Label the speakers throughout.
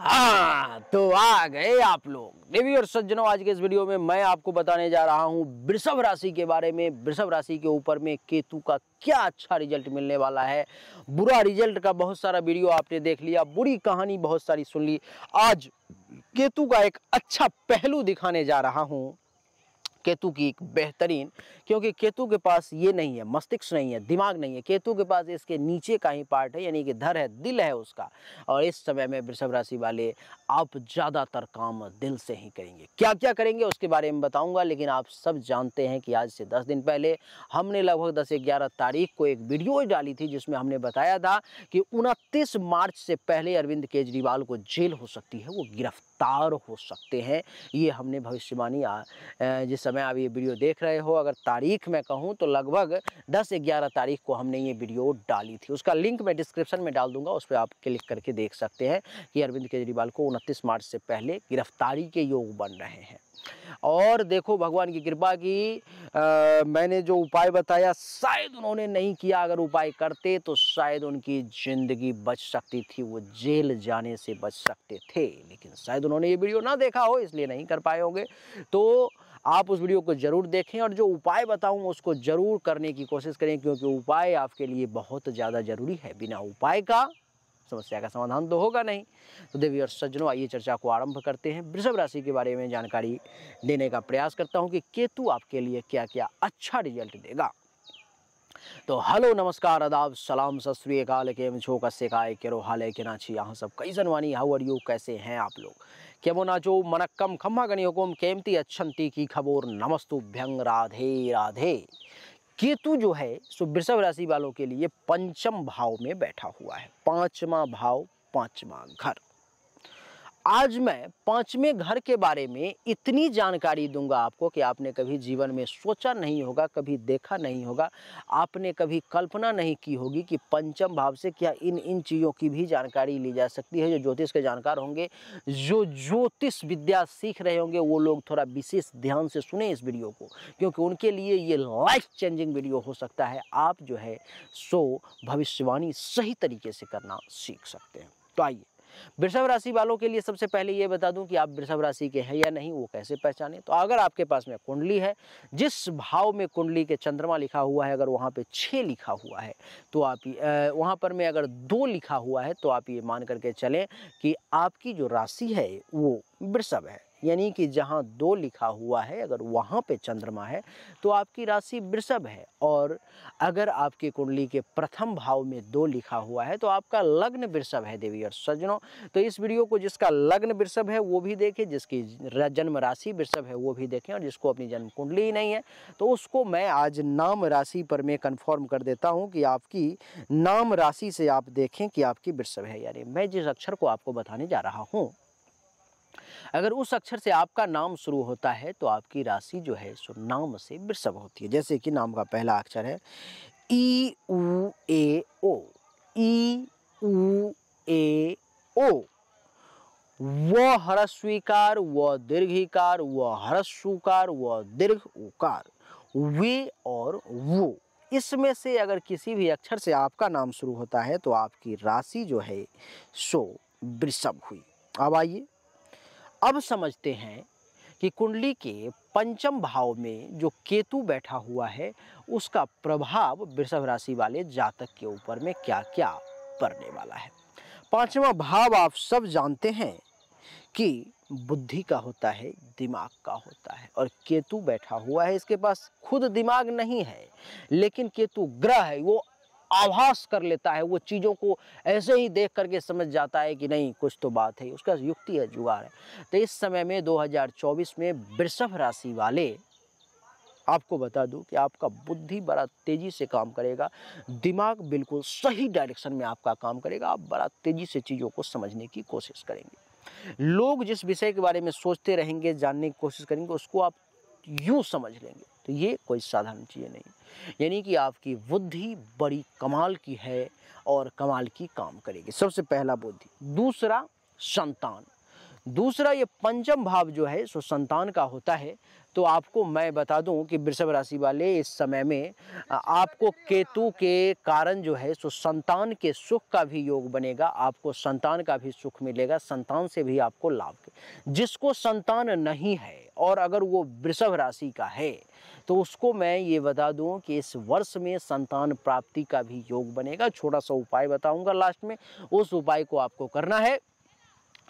Speaker 1: हाँ तो आ गए आप लोग देवी और सज्जनों आज के इस वीडियो में मैं आपको बताने जा रहा हूँ वृषभ राशि के बारे में वृषभ राशि के ऊपर में केतु का क्या अच्छा रिजल्ट मिलने वाला है बुरा रिजल्ट का बहुत सारा वीडियो आपने देख लिया बुरी कहानी बहुत सारी सुन ली आज केतु का एक अच्छा पहलू दिखाने जा रहा हूँ केतु की एक बेहतरीन क्योंकि केतु के पास ये नहीं है मस्तिष्क नहीं है दिमाग नहीं है केतु के पास इसके नीचे का ही पार्ट है यानी कि धर है दिल है उसका और इस समय में वृषभ राशि वाले आप ज़्यादातर काम दिल से ही करेंगे क्या क्या करेंगे उसके बारे में बताऊंगा लेकिन आप सब जानते हैं कि आज से दस दिन पहले हमने लगभग दस ग्यारह तारीख को एक वीडियो डाली थी जिसमें हमने बताया था कि उनतीस मार्च से पहले अरविंद केजरीवाल को जेल हो सकती है वो गिरफ्तार हो सकते हैं ये हमने भविष्यवाणी जिस समय समय आप ये वीडियो देख रहे हो अगर तारीख मैं कहूँ तो लगभग दस ग्यारह तारीख को हमने ये वीडियो डाली थी उसका लिंक मैं डिस्क्रिप्शन में डाल दूंगा उस पर आप क्लिक करके देख सकते हैं कि अरविंद केजरीवाल को उनतीस मार्च से पहले गिरफ्तारी के योग बन रहे हैं और देखो भगवान की कृपा की आ, मैंने जो उपाय बताया शायद उन्होंने नहीं किया अगर उपाय करते तो शायद उनकी ज़िंदगी बच सकती थी वो जेल जाने से बच सकते थे लेकिन शायद उन्होंने ये वीडियो ना देखा हो इसलिए नहीं कर पाए होंगे तो आप उस वीडियो को ज़रूर देखें और जो उपाय बताऊँ उसको ज़रूर करने की कोशिश करें क्योंकि उपाय आपके लिए बहुत ज़्यादा ज़रूरी है बिना उपाय का समस्या का समाधान तो होगा नहीं तो देवी और सज्जनों आइए चर्चा को आरंभ करते हैं वृषभ राशि के बारे में जानकारी देने का प्रयास करता हूँ कि केतु आपके लिए क्या क्या अच्छा रिजल्ट देगा तो हेलो नमस्कार अदाब सलाम सत के छो कस्से काय केरो हाल है छी यहाँ सब कैसन वानी हाउ आर यू कैसे हैं आप लोग केमो नाचो मनक्कम खम्मा गणी हुकुम केमती अच्छंती की खबोर नमस्तु भ्यंग राधे राधे केतु जो है सो वृषभ राशि वालों के लिए पंचम भाव में बैठा हुआ है पाँचवा भाव पाँचवा घर आज मैं पांचवें घर के बारे में इतनी जानकारी दूंगा आपको कि आपने कभी जीवन में सोचा नहीं होगा कभी देखा नहीं होगा आपने कभी कल्पना नहीं की होगी कि पंचम भाव से क्या इन इन चीज़ों की भी जानकारी ली जा सकती है जो ज्योतिष के जानकार होंगे जो ज्योतिष विद्या सीख रहे होंगे वो लोग थोड़ा विशेष ध्यान से सुने इस वीडियो को क्योंकि उनके लिए ये लाइफ चेंजिंग वीडियो हो सकता है आप जो है सो भविष्यवाणी सही तरीके से करना सीख सकते हैं तो आइए वृषभ राशि वालों के लिए सबसे पहले ये बता दूं कि आप वृषभ राशि के हैं या नहीं वो कैसे पहचाने तो अगर आपके पास में कुंडली है जिस भाव में कुंडली के चंद्रमा लिखा हुआ है अगर वहाँ पर छः लिखा हुआ है तो आप वहाँ पर में अगर दो लिखा हुआ है तो आप ये मान करके चलें कि आपकी जो राशि है वो वृषभ है यानी कि जहाँ दो लिखा हुआ है अगर वहाँ पे चंद्रमा है तो आपकी राशि वृषभ है और अगर आपकी कुंडली के प्रथम भाव में दो लिखा हुआ है तो आपका लग्न वृषभ है देवी और सज्जनों तो इस वीडियो को जिसका लग्न वृषभ है वो भी देखें जिसकी जन्म राशि वृषभ है वो भी देखें और जिसको अपनी जन्म कुंडली ही नहीं है तो उसको मैं आज नाम राशि पर मैं कन्फर्म कर देता हूँ कि आपकी नाम राशि से आप देखें कि आपकी वृषभ है यानी मैं जिस अक्षर को आपको बताने जा रहा हूँ अगर उस अक्षर से आपका नाम शुरू होता है तो आपकी राशि जो है सो नाम से वृषभ होती है जैसे कि नाम का पहला अक्षर है ई ऊ ए ओ ई ऊ ए ओ व हरस्वीकार व दीर्घिकार व हरस्वकार व दीर्घ उकार वे और वो इसमें से अगर किसी भी अक्षर से आपका नाम शुरू होता है तो आपकी राशि जो है सो वृषभ हुई अब आइए अब समझते हैं कि कुंडली के पंचम भाव में जो केतु बैठा हुआ है उसका प्रभाव वृषभ राशि वाले जातक के ऊपर में क्या क्या पड़ने वाला है पांचवा भाव आप सब जानते हैं कि बुद्धि का होता है दिमाग का होता है और केतु बैठा हुआ है इसके पास खुद दिमाग नहीं है लेकिन केतु ग्रह है वो आभास कर लेता है वो चीज़ों को ऐसे ही देख करके समझ जाता है कि नहीं कुछ तो बात है उसका युक्ति है जुगाड़ है तो इस समय में 2024 में वृषभ राशि वाले आपको बता दूं कि आपका बुद्धि बड़ा तेज़ी से काम करेगा दिमाग बिल्कुल सही डायरेक्शन में आपका काम करेगा आप बड़ा तेज़ी से चीज़ों को समझने की कोशिश करेंगे लोग जिस विषय के बारे में सोचते रहेंगे जानने की कोशिश करेंगे उसको आप यूँ समझ लेंगे तो ये कोई साधारण चीज़ नहीं यानी कि आपकी बुद्धि बड़ी कमाल की है और कमाल की काम करेगी सबसे पहला बुद्धि दूसरा संतान दूसरा ये पंचम भाव जो है सो संतान का होता है तो आपको मैं बता दूं कि वृषभ राशि वाले इस समय में आपको केतु के कारण जो है सो संतान के सुख का भी योग बनेगा आपको संतान का भी सुख मिलेगा संतान से भी आपको लाभ जिसको संतान नहीं है और अगर वो वृषभ राशि का है तो उसको मैं ये बता दूं कि इस वर्ष में संतान प्राप्ति का भी योग बनेगा छोटा सा उपाय बताऊंगा लास्ट में उस उपाय को आपको करना है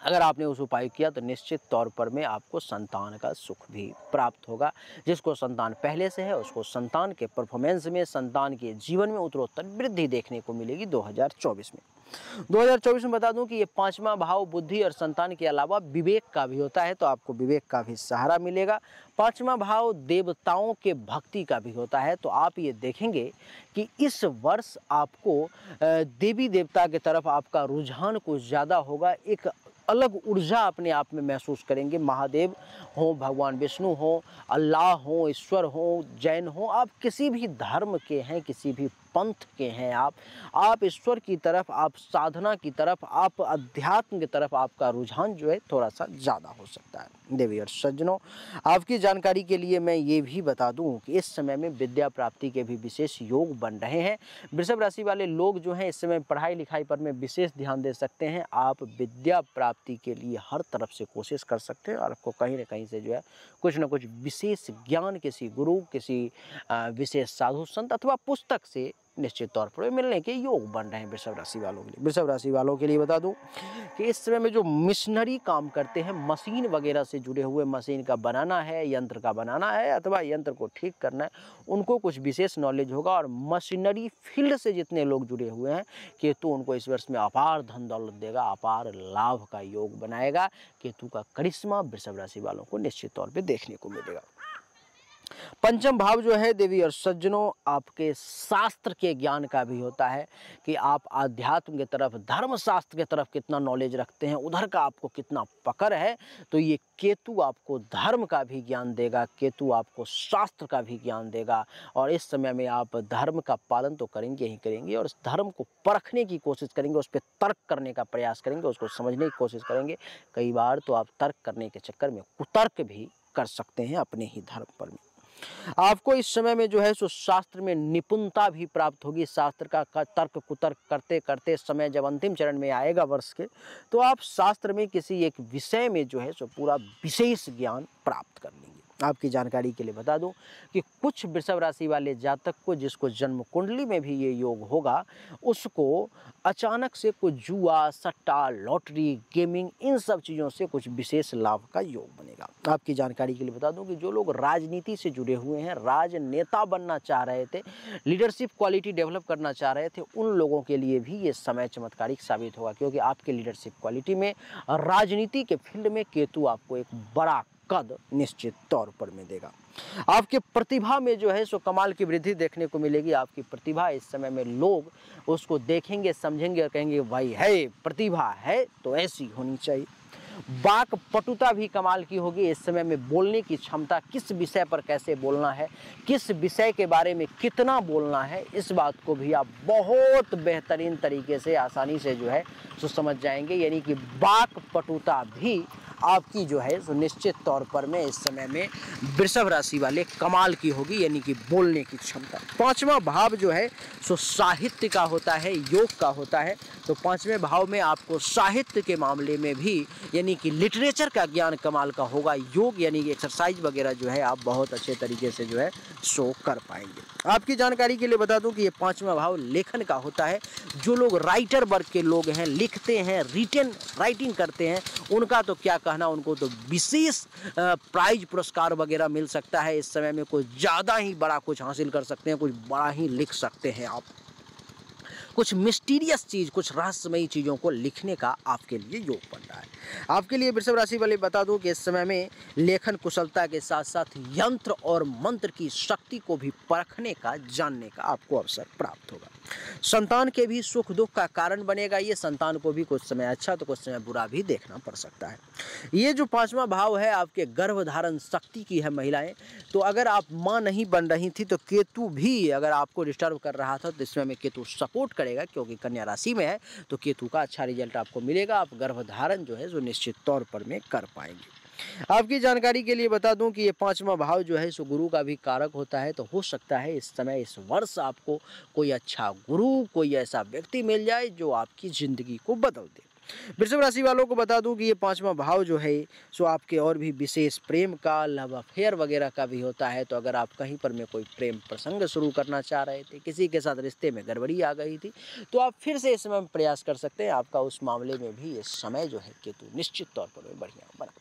Speaker 1: अगर आपने उस उपाय किया तो निश्चित तौर पर में आपको संतान का सुख भी प्राप्त होगा जिसको संतान पहले से है उसको संतान के परफॉर्मेंस में संतान के जीवन में उत्तरोत्तर वृद्धि देखने को मिलेगी 2024 में 2024 में बता दूं कि ये पांचवा भाव बुद्धि और संतान के अलावा विवेक का भी होता है तो आपको विवेक का भी सहारा मिलेगा पांचवा भाव देवताओं के भक्ति का भी होता है तो आप ये देखेंगे कि इस वर्ष आपको देवी देवता की तरफ आपका रुझान कुछ ज़्यादा होगा एक अलग ऊर्जा अपने आप में महसूस करेंगे महादेव हों भगवान विष्णु हों अल्लाह हों ईश्वर हों जैन हों आप किसी भी धर्म के हैं किसी भी पंथ के हैं आप आप ईश्वर की तरफ आप साधना की तरफ आप अध्यात्म की तरफ आपका रुझान जो है थोड़ा सा ज़्यादा हो सकता है देवी और सज्जनों आपकी जानकारी के लिए मैं ये भी बता दूं कि इस समय में विद्या प्राप्ति के भी विशेष योग बन रहे हैं वृषभ राशि वाले लोग जो हैं इस समय पढ़ाई लिखाई पर में विशेष ध्यान दे सकते हैं आप विद्या प्राप्ति के लिए हर तरफ से कोशिश कर सकते हैं और आपको कहीं ना कहीं से जो है कुछ ना कुछ विशेष ज्ञान किसी गुरु किसी विशेष साधु संत अथवा पुस्तक से निश्चित तौर पर मिलने के योग बन रहे हैं वृषभ राशि वालों के लिए वृषभ राशि वालों के लिए बता दूं कि इस समय में जो मिशनरी काम करते हैं मशीन वगैरह से जुड़े हुए मशीन का बनाना है यंत्र का बनाना है अथवा यंत्र को ठीक करना है उनको कुछ विशेष नॉलेज होगा और मशीनरी फील्ड से जितने लोग जुड़े हुए हैं केतु उनको इस वर्ष में अपार धन दौलत देगा अपार लाभ का योग बनाएगा केतु का करिश्मा वृषभ राशि वालों को निश्चित तौर पर देखने को मिलेगा पंचम भाव जो है देवी और सज्जनों आपके शास्त्र के ज्ञान का भी होता है कि आप आध्यात्म के तरफ धर्म शास्त्र के तरफ कितना नॉलेज रखते हैं उधर का आपको कितना पकड़ है तो ये केतु आपको धर्म का भी ज्ञान देगा केतु आपको शास्त्र का भी ज्ञान देगा और इस समय में आप धर्म का पालन तो करेंगे ही करेंगे और इस धर्म को परखने की कोशिश करेंगे उस पर तर्क करने का प्रयास करेंगे उसको समझने की कोशिश करेंगे कई बार तो आप तर्क करने के चक्कर में कुतर्क भी कर सकते हैं अपने ही धर्म पर में आपको इस समय में जो है सो शास्त्र में निपुणता भी प्राप्त होगी शास्त्र का तर्क कुतर्क करते करते समय जब अंतिम चरण में आएगा वर्ष के तो आप शास्त्र में किसी एक विषय में जो है सो पूरा विशेष ज्ञान प्राप्त कर लेंगे आपकी जानकारी के लिए बता दूं कि कुछ वृषभ राशि वाले जातक को जिसको जन्म कुंडली में भी ये योग होगा उसको अचानक से कुछ जुआ सट्टा लॉटरी गेमिंग इन सब चीज़ों से कुछ विशेष लाभ का योग बनेगा आपकी जानकारी के लिए बता दूं कि जो लोग राजनीति से जुड़े हुए हैं राजनेता बनना चाह रहे थे लीडरशिप क्वालिटी डेवलप करना चाह रहे थे उन लोगों के लिए भी ये समय चमत्कारिक साबित होगा क्योंकि आपके लीडरशिप क्वालिटी में राजनीति के फील्ड में केतु आपको एक बड़ा कद निश्चित तौर पर मिलेगा आपके प्रतिभा में जो है सो कमाल की वृद्धि देखने को मिलेगी आपकी प्रतिभा इस समय में लोग उसको देखेंगे समझेंगे और कहेंगे भाई है प्रतिभा है तो ऐसी होनी चाहिए बाक पटुता भी कमाल की होगी इस समय में बोलने की क्षमता किस विषय पर कैसे बोलना है किस विषय के बारे में कितना बोलना है इस बात को भी आप बहुत बेहतरीन तरीके से आसानी से जो है सो समझ जाएंगे यानी कि बाक पटुता भी आपकी जो है सो निश्चित तौर पर में इस समय में वृषभ राशि वाले कमाल की होगी यानी कि बोलने की क्षमता पांचवा भाव जो है सो साहित्य का होता है योग का होता है तो पांचवें भाव में आपको साहित्य के मामले में भी यानी कि लिटरेचर का ज्ञान कमाल का होगा योग यानी कि एक्सरसाइज वगैरह जो है आप बहुत अच्छे तरीके से जो है शो कर पाएंगे आपकी जानकारी के लिए बता दूं कि ये पांचवा भाव लेखन का होता है जो लोग राइटर वर्ग के लोग हैं लिखते हैं रिटर्न राइटिंग करते हैं उनका तो क्या कहना उनको तो विशेष प्राइज पुरस्कार वगैरह मिल सकता है इस समय में कुछ ज़्यादा ही बड़ा कुछ हासिल कर सकते हैं कुछ बड़ा ही लिख सकते हैं आप कुछ मिस्टीरियस चीज़ कुछ रहस्यमयी चीज़ों को लिखने का आपके लिए योग बन रहा है आपके लिए वृषभ राशि वाले बता दूं कि इस समय में लेखन कुशलता के साथ साथ यंत्र और मंत्र की शक्ति को भी परखने का जानने का आपको अवसर प्राप्त होगा संतान के भी सुख दुख का कारण बनेगा ये संतान को भी कुछ समय अच्छा तो कुछ समय बुरा भी देखना पड़ सकता है ये जो पांचवा भाव है आपके गर्भधारण शक्ति की है महिलाएं तो अगर आप माँ नहीं बन रही थी तो केतु भी अगर आपको डिस्टर्ब कर रहा था तो इसमें केतु सपोर्ट करें करेगा क्योंकि कन्या राशि में है तो केतु का अच्छा रिजल्ट आपको मिलेगा आप गर्भधारण जो है जो निश्चित तौर पर में कर पाएंगे आपकी जानकारी के लिए बता दूं कि ये पांचवा भाव जो है सो गुरु का भी कारक होता है तो हो सकता है इस समय इस वर्ष आपको कोई अच्छा गुरु कोई ऐसा व्यक्ति मिल जाए जो आपकी ज़िंदगी को बदल दे वृषभ राशि वालों को बता दूं कि ये पांचवा भाव जो है सो आपके और भी विशेष प्रेम का लव अफेयर वगैरह का भी होता है तो अगर आप कहीं पर में कोई प्रेम प्रसंग शुरू करना चाह रहे थे किसी के साथ रिश्ते में गड़बड़ी आ गई थी तो आप फिर से इस समय प्रयास कर सकते हैं आपका उस मामले में भी ये समय जो है केतु निश्चित तौर पर बढ़िया बना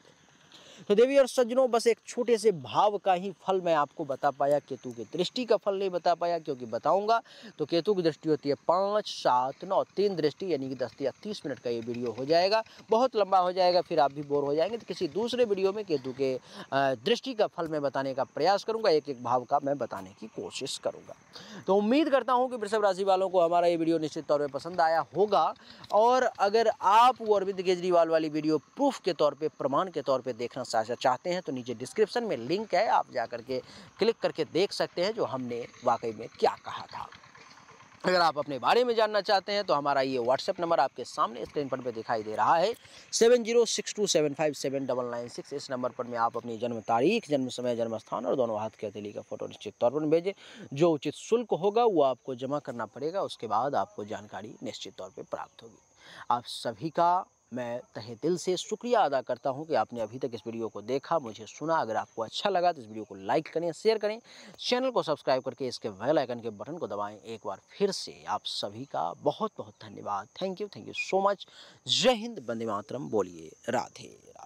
Speaker 1: तो देवी और सज्जनों बस एक छोटे से भाव का ही फल मैं आपको बता पाया केतु की दृष्टि का फल नहीं बता पाया क्योंकि बताऊंगा तो केतु की दृष्टि होती है पाँच सात नौ तीन दृष्टि यानी कि दस या तीस मिनट का ये वीडियो हो जाएगा बहुत लंबा हो जाएगा फिर आप भी बोर हो जाएंगे तो किसी दूसरे वीडियो में केतु के दृष्टि का फल मैं बताने का प्रयास करूँगा एक एक भाव का मैं बताने की कोशिश करूँगा तो उम्मीद करता हूँ कि वृषभ राशि वालों को हमारा ये वीडियो निश्चित तौर पर पसंद आया होगा और अगर आप वो अरविंद केजरीवाल वाली वीडियो प्रूफ के तौर पर प्रमाण के तौर पर देखना ऐसा चाहते हैं तो नीचे डिस्क्रिप्शन में लिंक है आप जा करके क्लिक करके देख सकते हैं जो हमने वाकई में क्या कहा था अगर आप अपने बारे में जानना चाहते हैं तो हमारा ये व्हाट्सएप नंबर आपके सामने स्क्रीन पर दिखाई दे रहा है seven zero six two seven five seven double nine six इस नंबर पर मैं आप अपनी जन्म तारीख जन्म समय जन्म स्थान और दोनों हाथ की हथेली का फोटो निश्चित तौर पर भेजें जो उचित शुल्क होगा वो आपको जमा करना पड़ेगा उसके बाद आपको जानकारी निश्चित तौर पर प्राप्त होगी आप सभी का मैं तहे दिल से शुक्रिया अदा करता हूं कि आपने अभी तक इस वीडियो को देखा मुझे सुना अगर आपको अच्छा लगा तो इस वीडियो को लाइक करें शेयर करें चैनल को सब्सक्राइब करके इसके बेल आइकन के बटन को दबाएं एक बार फिर से आप सभी का बहुत बहुत धन्यवाद thank you thank you so much जय हिंद बंदे मातरम बोलिए राधे